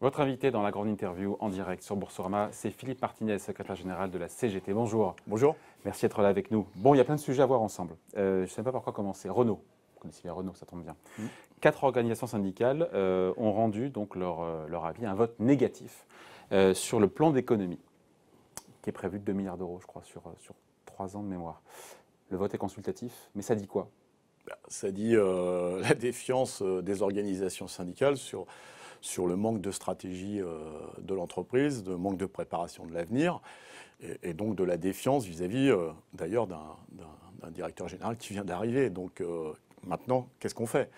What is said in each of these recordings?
Votre invité dans la grande interview en direct sur Boursorama, c'est Philippe Martinez, secrétaire général de la CGT. Bonjour. Bonjour. Merci d'être là avec nous. Bon, il y a plein de sujets à voir ensemble. Euh, je ne sais pas par quoi commencer. Renault. Vous connaissez bien Renault, ça tombe bien. Hmm. Quatre organisations syndicales euh, ont rendu donc euh, leur, avis, un vote négatif sur le plan d'économie, qui est prévu de 2 milliards d'euros, je crois, sur, sur 3 ans de mémoire. Le vote est consultatif, mais ça dit quoi ça dit euh, la défiance euh, des organisations syndicales sur, sur le manque de stratégie euh, de l'entreprise, de manque de préparation de l'avenir, et, donc de la défiance vis-à-vis d'ailleurs d'un directeur général qui vient d'arriver. Donc maintenant, qu'est-ce qu'on fait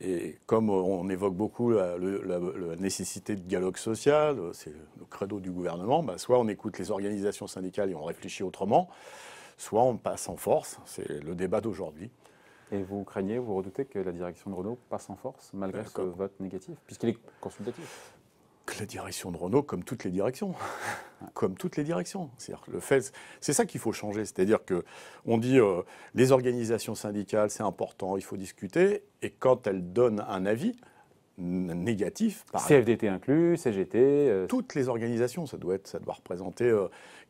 et comme on évoque beaucoup la, nécessité de dialogue social, c'est le credo du gouvernement, bah, soit on écoute les organisations syndicales et on réfléchit autrement, soit on passe en force, c'est le débat d'aujourd'hui. Et vous craignez, vous redoutez que la direction de Renault passe en force malgré ce vote négatif, puisqu'elle est consultatif la direction de Renault, comme toutes les directions, comme toutes les directions. C'est-à-dire le fait, c'est ça qu'il faut changer. C'est-à-dire que on dit euh, les organisations syndicales, c'est important, il faut discuter, et quand elles donnent un avis, négatif. CFDT inclus, CGT. Euh, Toutes les organisations, ça doit, être, ça doit représenter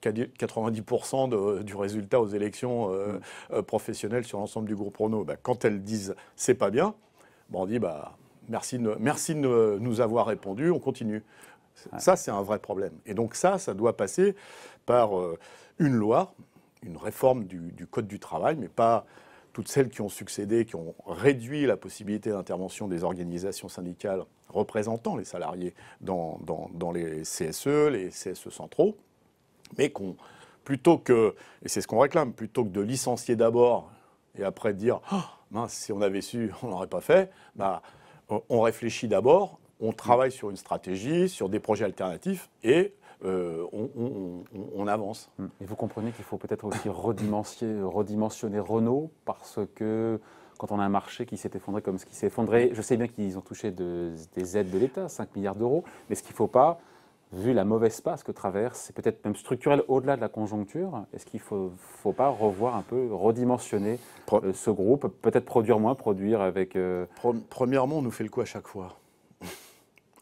90% euh, du résultat aux élections euh, mm. professionnelles sur l'ensemble du groupe Renault. Bah, quand elles disent c'est pas bien, bah, on dit bah, merci, de, merci de nous avoir répondu, on continue. Ça, c'est un vrai problème. Et donc ça, ça doit passer par une loi, une réforme du Code du travail, mais pas toutes celles qui ont succédé, qui ont réduit la possibilité d'intervention des organisations syndicales représentant les salariés dans, les CSE, les CSE centraux, mais qu'on, plutôt que, et c'est ce qu'on réclame, plutôt que de licencier d'abord et après de dire ah, mince, si on avait su, on n'aurait pas fait, bah, on réfléchit d'abord, on travaille sur une stratégie, sur des projets alternatifs et euh, on, avance. Et vous comprenez qu'il faut peut-être aussi redimensionner, Renault parce que quand on a un marché qui s'est effondré comme ce qui s'est effondré, je sais bien qu'ils ont touché des aides de l'État, 5 milliards d'euros, mais ce qu'il ne faut pas, vu la mauvaise passe que traverse, c'est peut-être même structurel au-delà de la conjoncture, est-ce qu'il ne faut, pas revoir un peu, redimensionner euh, ce groupe, peut-être produire moins, produire avec... Euh, premièrement, on nous fait le coup à chaque fois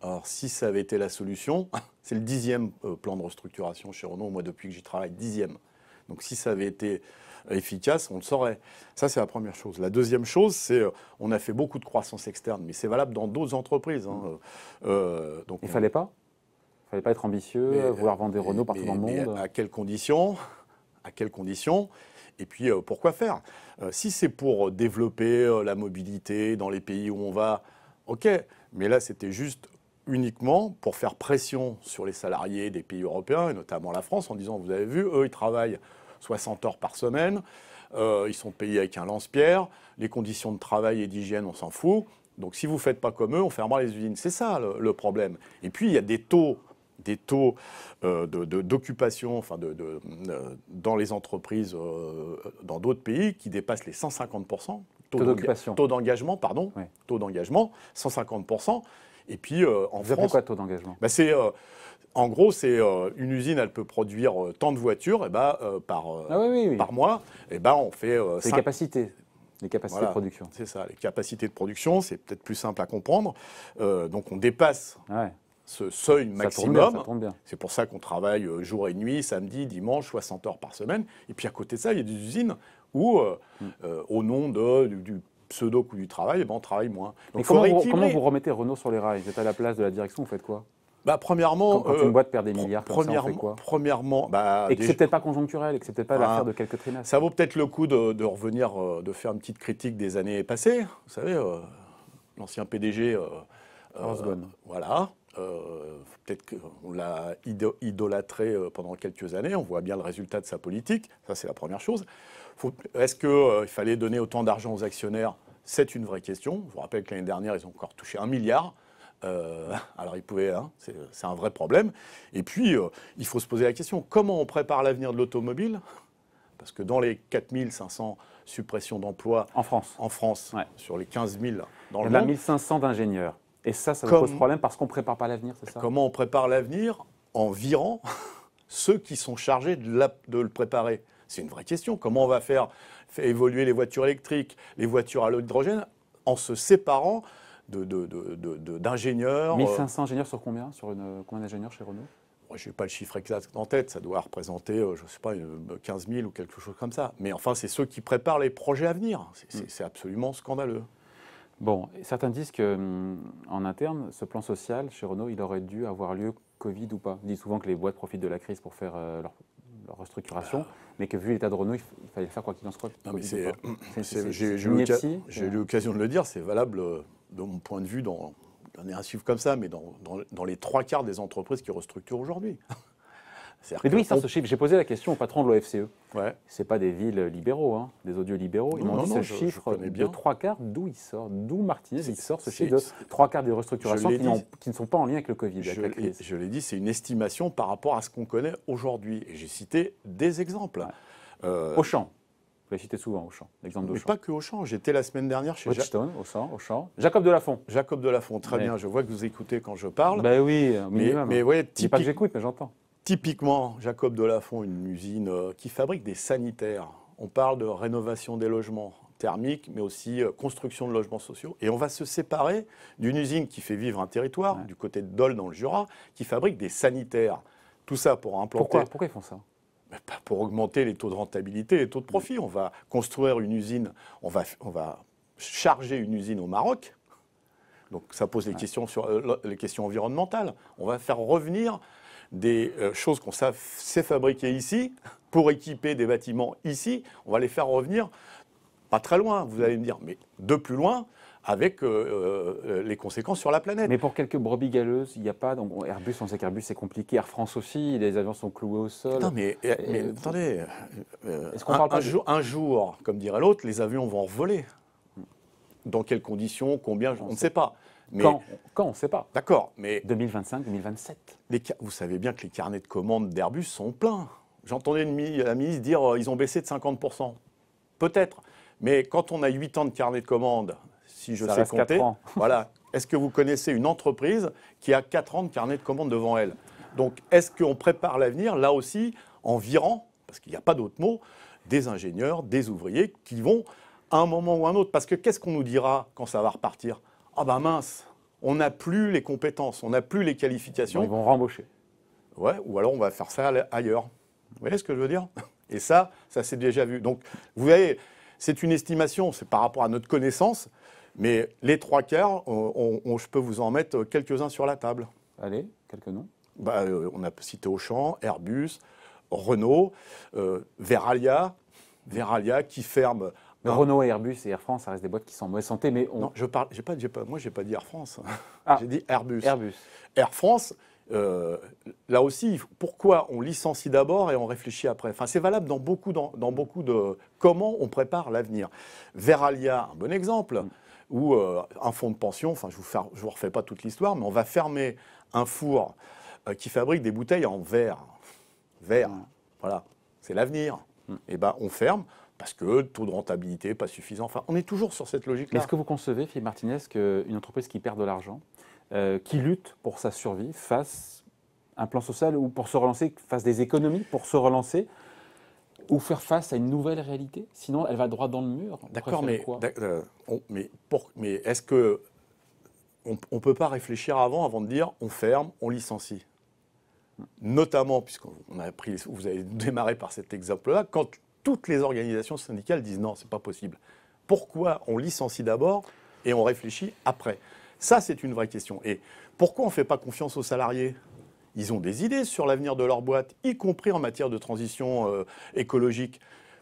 alors, si ça avait été la solution, c'est le dixième euh, plan de restructuration chez Renault, moi, depuis que j'y travaille, dixième. Donc, si ça avait été euh, efficace, on le saurait. Ça, c'est la première chose. La deuxième chose, c'est euh, on a fait beaucoup de croissance externe, mais c'est valable dans d'autres entreprises. Hein. donc, Il ne fallait pas Il ne fallait pas être ambitieux, vouloir vendre des Renault partout dans le monde À quelles conditions À quelles conditions et puis, pourquoi faire Si c'est pour développer la mobilité dans les pays où on va, ok. Mais là, c'était juste uniquement pour faire pression sur les salariés des pays européens, et notamment la France, en disant, vous avez vu, eux, ils travaillent 60 heures par semaine, euh, ils sont payés avec un lance-pierre, les conditions de travail et d'hygiène, on s'en fout. Donc si vous ne faites pas comme eux, on fermera les usines. C'est ça le, problème. Et puis, il y a des taux des taux euh, d'occupation enfin euh, dans les entreprises dans d'autres pays qui dépassent les 150 taux d'engagement, pardon, taux d'engagement, 150 et puis, euh, en taux d'engagement bah, euh, En gros, c'est euh, une usine, elle peut produire tant de voitures et eh bah, par, ah par mois. Et eh bah, on fait. c'est les capacités. Les capacités de production. C'est ça, les capacités de production, c'est peut-être plus simple à comprendre. donc on dépasse ce seuil maximum. C'est pour ça qu'on travaille jour et nuit, samedi, dimanche, 60 heures par semaine. Et puis à côté de ça, il y a des usines où, hmm. au nom de, du, pseudo-coût du travail, eh ben, on travaille moins. Donc, comment, vous, comment, vous, remettez Renault sur les rails Vous êtes à la place de la direction, vous faites quoi bah, premièrement, quand, euh, une boîte perd des milliards, comme fait quoi Premièrement, bah, et que c'est peut pas conjoncturel, et que c'est peut pas bah, l'affaire de quelques trimestres. Ça vaut peut-être le coup de, revenir, euh, de faire une petite critique des années passées. Vous savez, euh, l'ancien PDG. Euh, voilà, euh, peut-être qu'on l'a idolâtré euh, pendant quelques années, on voit bien le résultat de sa politique, ça c'est la première chose. Est-ce qu'il euh, fallait donner autant d'argent aux actionnaires C'est une vraie question. Je vous rappelle que l'année dernière, ils ont encore touché un milliard. alors ils pouvaient, hein, c'est un vrai problème. Et puis, il faut se poser la question, comment on prépare l'avenir de l'automobile Parce que dans les 4500 suppressions d'emplois en France, sur les 15 000 dans le a 1500 d'ingénieurs. Et ça, ça pose problème parce qu'on ne prépare pas l'avenir, c'est ça Comment on prépare l'avenir En virant ceux qui sont chargés de, de le préparer. C'est une vraie question. Comment on va faire, évoluer les voitures électriques, les voitures à l'hydrogène, en se séparant d'ingénieurs 1500 euh ingénieurs sur combien Sur une, euh, combien d'ingénieurs chez Renault je n'ai pas le chiffre exact en tête, ça doit représenter, euh, je ne sais pas, 15 000 ou quelque chose comme ça. Mais enfin, c'est ceux qui préparent les projets à venir. C'est mm. absolument scandaleux. Bon, certains disent qu'en hum, interne, ce plan social chez Renault, il aurait dû avoir lieu Covid ou pas. On dit souvent que les boîtes profitent de la crise pour faire euh, leur, restructuration, ah. mais que vu l'état de Renault, il, fallait faire quoi qu'il en soit. Non, mais j'ai, eu l'occasion de le dire, c'est valable euh, de mon point de vue dans un chiffre comme ça, mais dans les trois quarts des entreprises qui restructurent aujourd'hui. Mais d'où il ce chiffre J'ai posé la question au patron de l'OFCE. Ouais. Ce pas des villes libéraux, hein, des audios libéraux. Ils m'ont dit ce chiffre de trois quarts, d'où il sort D'où Martinez il sort ce chiffre de trois quarts des restructurations qui, ne sont pas en lien avec le Covid Je, je l'ai dit, c'est une estimation par rapport à ce qu'on connaît aujourd'hui. j'ai cité des exemples. Euh, Auchan. Vous l'avez cité souvent, Auchan, l'exemple d'Auchan. Mais pas que Auchan, j'étais la semaine dernière chez Bridgestone, Auchan, Auchan. Jacob Delafont. Jacob Delafont, très bien, je vois que vous écoutez quand je parle. Ben oui, Mais, hein. pas que j'écoute, mais j'entends. Typiquement, Jacob Delafont, une usine euh, qui fabrique des sanitaires. On parle de rénovation des logements thermiques, mais aussi euh, construction de logements sociaux. Et on va se séparer d'une usine qui fait vivre un territoire, du côté de Dole dans le Jura, qui fabrique des sanitaires. Tout ça pour implanter. Pourquoi, Pourquoi ils font ça pour augmenter les taux de rentabilité, les taux de profit. On va construire une usine, on va, on va charger une usine au Maroc. Donc ça pose les, questions, sur, euh, les questions environnementales. On va faire revenir des euh, choses qu'on sait fabriquer ici pour équiper des bâtiments ici. On va les faire revenir pas très loin, vous allez me dire, mais de plus loin, avec euh, euh, les conséquences sur la planète. Mais pour quelques brebis galeuses, il n'y a pas. Donc Airbus, on sait qu'Airbus c'est compliqué. Air France aussi, les avions sont cloués au sol. Non, mais, attendez. Est-ce qu'on parle un, jour, un jour, comme dirait l'autre, les avions vont voler. Dans quelles conditions, combien, on ne sait pas quand, On ne sait pas. D'accord, mais... 2025, 2027. vous savez bien que les carnets de commandes d'Airbus sont pleins. J'entendais la ministre dire qu'ils euh, ils ont baissé de 50%. Peut-être. Mais quand on a 8 ans de carnet de commande, si je Ça sais compter, voilà, est-ce que vous connaissez une entreprise qui a 4 ans de carnet de commande devant elle Donc est-ce qu'on prépare l'avenir, là aussi, en virant, parce qu'il n'y a pas d'autre mot, des ingénieurs, des ouvriers qui vont à un moment ou à un autre. Parce que qu'est-ce qu'on nous dira quand ça va repartir ah ben mince, on n'a plus les compétences, on n'a plus les qualifications. Ils vont rembaucher. Ouais, ou alors on va faire ça ailleurs. Vous voyez ce que je veux dire Et ça, ça s'est déjà vu. Donc, vous voyez, c'est une estimation, c'est par rapport à notre connaissance, mais les trois quarts, je peux vous en mettre quelques-uns sur la table. Allez, quelques noms bah, euh, On a cité Auchan, Airbus, Renault, euh, Veralia, Veralia qui ferme Renault Airbus et Air France, ça reste des boîtes qui sont en mauvaise santé, mais Non, je parle, j'ai pas, j'ai dit Air France. Ah. j'ai dit Airbus. Airbus. Air France, euh, là aussi, pourquoi on licencie d'abord et on réfléchit après Enfin, c'est valable dans beaucoup, dans, beaucoup de comment on prépare l'avenir. Veralia, un bon exemple, mm. ou euh, un fonds de pension, enfin, je vous, vous refais pas toute l'histoire, mais on va fermer un four euh, qui fabrique des bouteilles en verre. Verre, mm. voilà, c'est l'avenir. Mm. Et eh ben, on ferme parce que taux de rentabilité pas suffisant. Enfin, on est toujours sur cette logique-là. Est-ce que vous concevez, Philippe Martinez, qu'une entreprise qui perd de l'argent, euh, qui lutte pour sa survie, fasse un plan social ou pour se relancer, fasse des économies pour se relancer ou faire face à une nouvelle réalité Sinon, elle va droit dans le mur. D'accord, mais, euh, mais, est-ce que on ne peut pas réfléchir avant, avant de dire on ferme, on licencie hmm. Notamment, puisqu'on a pris, vous avez démarré par cet exemple-là, quand toutes les organisations syndicales disent non, c'est pas possible. Pourquoi on licencie d'abord et on réfléchit après Ça, c'est une vraie question. Et pourquoi on ne fait pas confiance aux salariés Ils ont des idées sur l'avenir de leur boîte, y compris en matière de transition euh, écologique.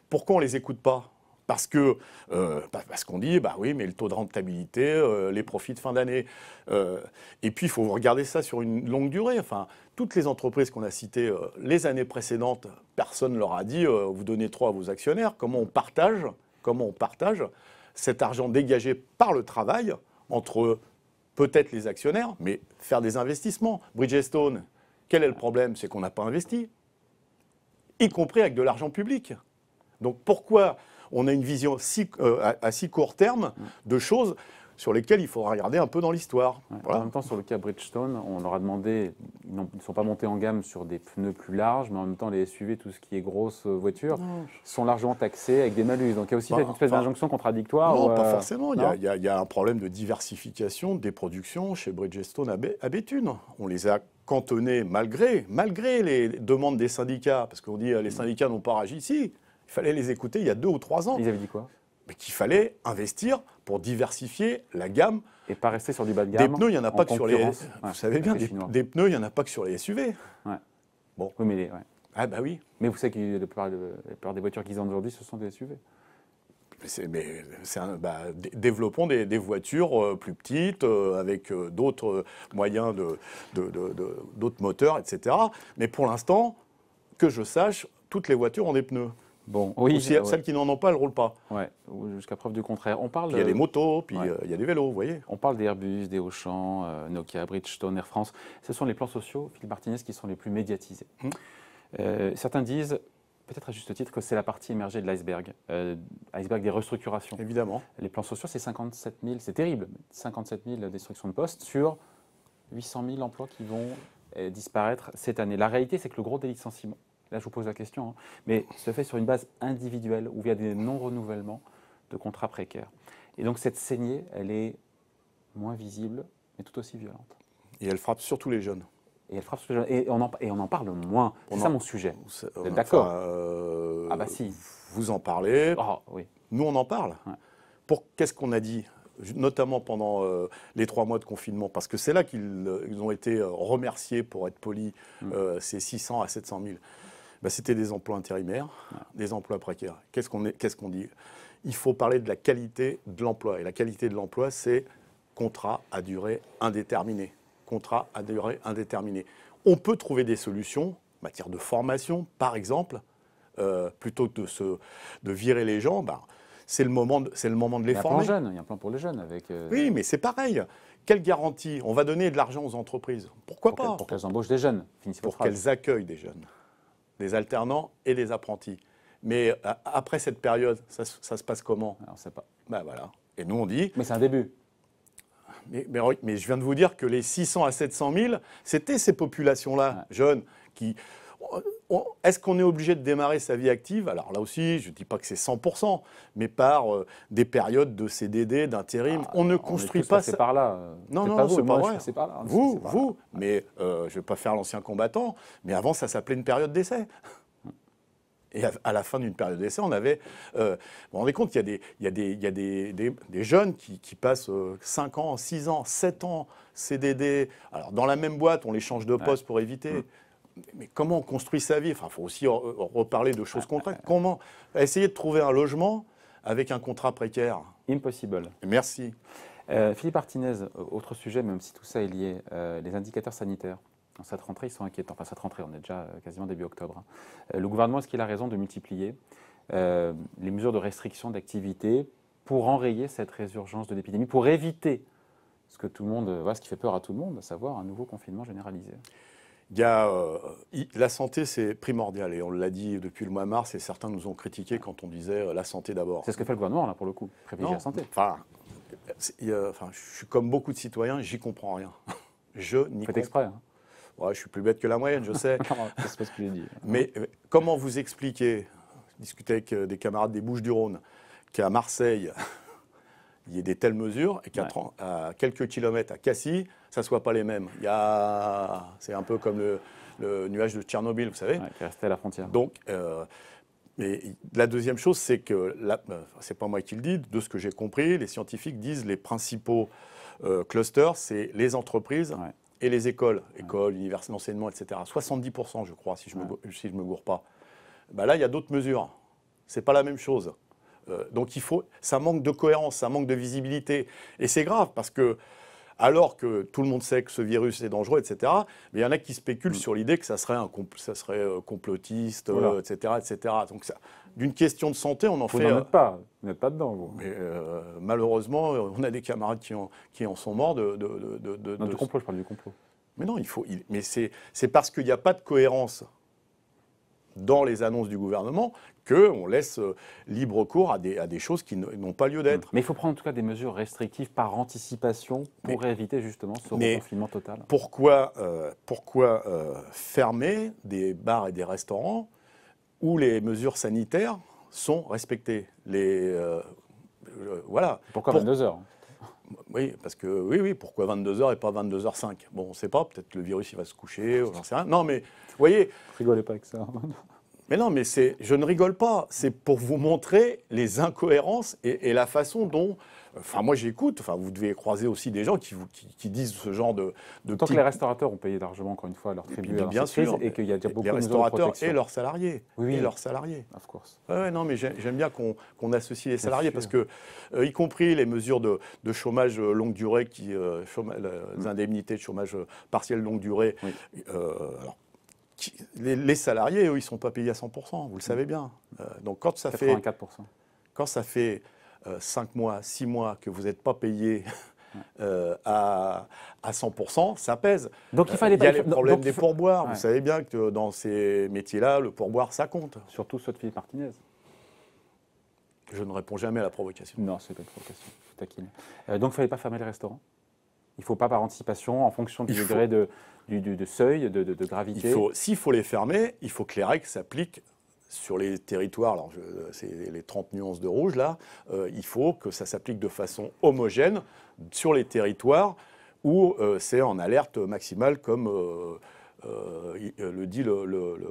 Pourquoi on ne les écoute pas parce que euh, bah, parce qu'on dit bah oui mais le taux de rentabilité, euh, les profits de fin d'année. Euh, et puis il faut regarder ça sur une longue durée. Enfin, toutes les entreprises qu'on a citées les années précédentes, personne ne leur a dit vous donnez trop à vos actionnaires. Comment on partage Comment on partage cet argent dégagé par le travail entre peut-être les actionnaires, mais faire des investissements. Bridgestone, quel est le problème C'est qu'on n'a pas investi, y compris avec de l'argent public. Donc pourquoi on a une vision euh, à, si court terme mm. de choses sur lesquelles il faudra regarder un peu dans l'histoire. En même temps, sur le cas Bridgestone, on leur a demandé, ils ne sont pas montés en gamme sur des pneus plus larges, mais en même temps, les SUV, tout ce qui est grosse euh, voiture, sont largement taxés avec des malus. Donc il y a aussi bah, cette espèce d'injonction contradictoire. Non, pas euh, forcément. Il y, a un problème de diversification des productions chez Bridgestone à, Béthune. On les a cantonnés malgré, malgré les demandes des syndicats, parce qu'on dit les mm. syndicats n'ont pas réagi ici. Il fallait les écouter il y a deux ou trois ans. Ils avaient dit quoi qu'il fallait investir pour diversifier la gamme. Et pas rester sur du bas de gamme. Des pneus, il n'y en a pas que sur les. vous savez bien, des, pneus, il n'y en a pas que sur les SUV. Bon. Oui, mais ah, bah oui. Mais vous savez que la plupart, des voitures qu'ils ont aujourd'hui, ce sont des SUV. c'est bah, développons des, voitures euh, plus petites, euh, avec euh, d'autres moyens, d'autres de, moteurs, etc. Mais pour l'instant, que je sache, toutes les voitures ont des pneus. Bon, oui, Ou celles qui n'en ont pas, le ne roulent pas. Ouais, jusqu'à preuve du contraire. On parle. Il y a des motos, puis euh, il y a des vélos, vous voyez. On parle des Airbus, des Auchan, euh, Nokia, Bridgestone, Air France. Ce sont les plans sociaux, Philippe Martinez, qui sont les plus médiatisés. Hum. Euh, certains disent, peut-être à juste titre, que c'est la partie émergée de l'iceberg, iceberg des restructurations. Évidemment. Les plans sociaux, c'est 57 000, c'est terrible, 57 000 destructions de postes sur 800 000 emplois qui vont disparaître cette année. La réalité, c'est que le gros des licenciements là je vous pose la question, hein. mais se fait sur une base individuelle où il y a des non-renouvellements de contrats précaires. Et donc cette saignée, elle est moins visible, mais tout aussi violente. Et elle frappe surtout les jeunes. Et elle frappe les jeunes. Et on en, et on en parle moins. C'est ça mon sujet. Vous d'accord euh, Ah bah si. Vous en parlez. Ah, Nous, on en parle. Pour Qu'est-ce qu'on a dit notamment pendant euh, les trois mois de confinement, parce que c'est là qu'ils euh, ont été remerciés, pour être polis, mmh. ces 600 à 700 000. Bah, c'était des emplois intérimaires, des emplois précaires. Qu'est-ce qu'on qu'est-ce dit Il faut parler de la qualité de l'emploi. Et la qualité de l'emploi, c'est contrat à durée indéterminée. Contrat à durée indéterminée. On peut trouver des solutions en matière de formation, par exemple, euh, plutôt que de, se, de virer les gens. Ben, c'est le moment de, c'est le moment de les il y former. Un plan il y a un plan pour les jeunes avec. Euh, oui, mais c'est pareil. Quelle garantie On va donner de l'argent aux entreprises. Pourquoi pas Pour qu'elles embauchent des jeunes. Pour qu'elles accueillent des jeunes des alternants et des apprentis. Mais euh, après cette période, ça, se passe comment On pas. Ben voilà. Et nous, on dit. Mais c'est un début. Mais, je viens de vous dire que les 600 à 700 000, c'était ces populations-là, jeunes, qui est-ce qu'on est obligé de démarrer sa vie active Alors là aussi, je ne dis pas que c'est 100%, mais par euh, des périodes de CDD, d'intérim. Ah, on ne construit pas ça. par là. Non, non, c'est pas vrai. Vous, vous, mais euh, je ne vais pas faire l'ancien combattant, mais avant, ça s'appelait une période d'essai. Et à, la fin d'une période d'essai, on avait. Euh, vous vous rendez compte, il y a des, jeunes qui, passent 5 ans, 6 ans, 7 ans CDD. Alors, dans la même boîte, on les change de poste pour éviter. Mm mais comment on construit sa vie Enfin, il faut aussi euh, reparler de choses ah, concrètes. Ah, ah. Comment essayer de trouver un logement avec un contrat précaire Impossible. Merci. Euh, Philippe Artinez, autre sujet, même si tout ça est lié, euh, les indicateurs sanitaires. En cette rentrée, ils sont inquiétants. Enfin, cette rentrée, on est déjà quasiment début octobre. Hein. Le gouvernement, est-ce qu'il a raison de multiplier les mesures de restriction d'activité pour enrayer cette résurgence de l'épidémie, pour éviter ce que tout le monde, ce qui fait peur à tout le monde, à savoir un nouveau confinement généralisé euh, la santé, c'est primordial. Et on l'a dit depuis le mois de mars, et certains nous ont critiqué quand on disait euh, la santé d'abord. C'est ce que fait le gouvernement, là, pour le coup, privilégier la santé. Enfin, je suis comme beaucoup de citoyens, j'y comprends rien. je n'y comprends exprès. Hein. je suis plus bête que la moyenne, je sais. Hein. Mais euh, comment vous expliquer, discuter avec des camarades des Bouches-du-Rhône, qu'à Marseille, il y ait des telles mesures, et qu'à quelques kilomètres à Cassis, ça ne soit pas les mêmes. Il a... C'est un peu comme le, nuage de Tchernobyl, vous savez. Ouais, à la frontière. Donc, euh, mais la deuxième chose, c'est que, euh, c'est pas moi qui le dis, de ce que j'ai compris, les scientifiques disent les principaux euh, clusters, c'est les entreprises et les écoles, écoles, univers, universités d'enseignement, etc. 70%, je crois, si je ne me, si me gourre pas. Bah là, il y a d'autres mesures. C'est pas la même chose. donc il faut, ça manque de cohérence, ça manque de visibilité, et c'est grave parce que alors que tout le monde sait que ce virus est dangereux, etc. Mais il y en a qui spéculent mm. sur l'idée que ça serait, ça serait euh, complotiste, etc., euh, etc. Donc d'une question de santé, on en fait. Vous euh, pas, vous n'êtes pas dedans, vous. Mais malheureusement, on a des camarades qui en, sont morts de. de, complot, je parle du complot. Mais non, il faut. mais c'est parce qu'il n'y a pas de cohérence dans les annonces du gouvernement qu'on laisse euh, libre cours à des, à des choses qui n'ont pas lieu d'être. Mmh. Mais il faut prendre en tout cas des mesures restrictives par anticipation pour éviter justement ce confinement total. Pourquoi, euh, pourquoi euh, fermer des bars et des restaurants où les mesures sanitaires sont respectées les, voilà. Pourquoi 22 heures oui, parce que oui, oui, pourquoi 22h et pas 22h05 Bon, on ne sait pas, peut-être le virus il va se coucher, rien. Non, mais vous voyez. Rigolez pas avec ça. Mais non, mais c'est, je ne rigole pas. C'est pour vous montrer les incohérences et, la façon dont. Enfin, moi, j'écoute. Enfin, vous devez croiser aussi des gens qui, disent ce genre de. Tant que les restaurateurs ont payé largement, encore une fois, leur tribu Bien, sûr. Et qu'il y a déjà beaucoup les restaurateurs et leurs salariés. Oui, Et leurs salariés. Of course. Oui, non, mais j'aime bien qu'on associe les salariés parce que, euh, y compris les mesures de, chômage euh, longue durée, qui, euh, les mm. indemnités de chômage partiel longue durée les, salariés, eux, ils ne sont pas payés à 100%, vous le mm. savez bien. Euh, donc quand ça fait. Quand ça fait 5 euh, mois, 6 mois que vous n'êtes pas payé. Euh, à, 100%, ça pèse. Donc il fallait pas. Il y a les problèmes des pourboires. Vous savez bien que dans ces métiers-là, le pourboire, ça compte. Surtout ceux de Philippe Martinez. Je ne réponds jamais à la provocation. Non, c'est pas une provocation. donc il ne fallait pas fermer les restaurants il ne faut pas par anticipation, en fonction du degré de, seuil, de, gravité. S'il faut, les fermer, il faut que les règles s'appliquent sur les territoires, alors c'est les 30 nuances de rouge là, euh, il faut que ça s'applique de façon homogène sur les territoires où euh, c'est en alerte maximale comme... Euh, euh, euh, le dit le, le,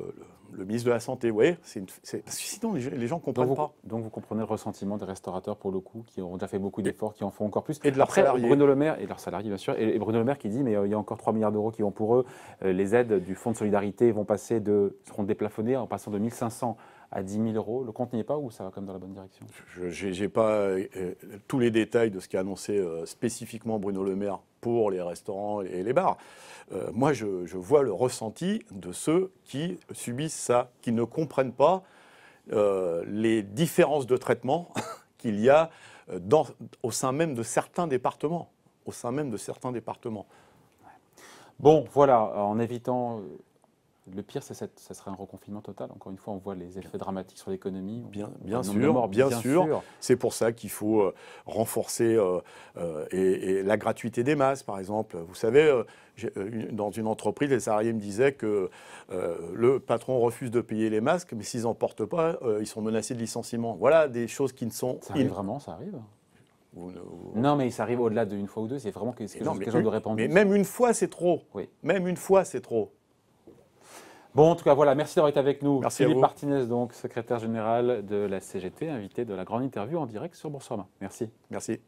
ministre de la Santé. Vous voyez Parce que sinon, les, gens ne comprennent pas. Donc, vous comprenez le ressentiment des restaurateurs, pour le coup, qui ont déjà fait beaucoup d'efforts, qui en font encore plus. Et de leurs salariés. Bruno Le Maire, et leurs salariés, bien sûr. Et, Bruno Le Maire qui dit mais euh, il y a encore 3 milliards d'euros qui vont pour eux. les aides du Fonds de solidarité vont passer de, seront déplafonnées en passant de 1500 à 10 000 euros. Le compte n'y est pas ou ça va comme dans la bonne direction Je n'ai pas euh, euh, tous les détails de ce qu'a annoncé euh, spécifiquement Bruno Le Maire pour les restaurants et les bars. moi, je, vois le ressenti de ceux qui subissent ça, qui ne comprennent pas les différences de traitement qu'il y a dans, au sein même de certains départements. Au sein même de certains départements. Bon, voilà, en évitant le pire, c'est ça serait un reconfinement total. Encore une fois, on voit les effets dramatiques sur l'économie. Bien, sûr, bien, sûr, C'est pour ça qu'il faut euh, renforcer euh, euh, et, la gratuité des masques, par exemple. Vous savez, dans une entreprise, les salariés me disaient que le patron refuse de payer les masques, mais s'ils n'en portent pas, ils sont menacés de licenciement. Voilà des choses qui ne sont. Ça arrive vraiment, ça arrive. Non, mais ça arrive au-delà d'une fois ou deux. C'est vraiment quelque, chose, de répandu. Mais même une fois, c'est trop. Même une fois, c'est trop. Bon, en tout cas, voilà, merci d'avoir été avec nous. Merci Philippe Martinez, donc, secrétaire général de la CGT, invité de la grande interview en direct sur Boursorama. Merci. Merci.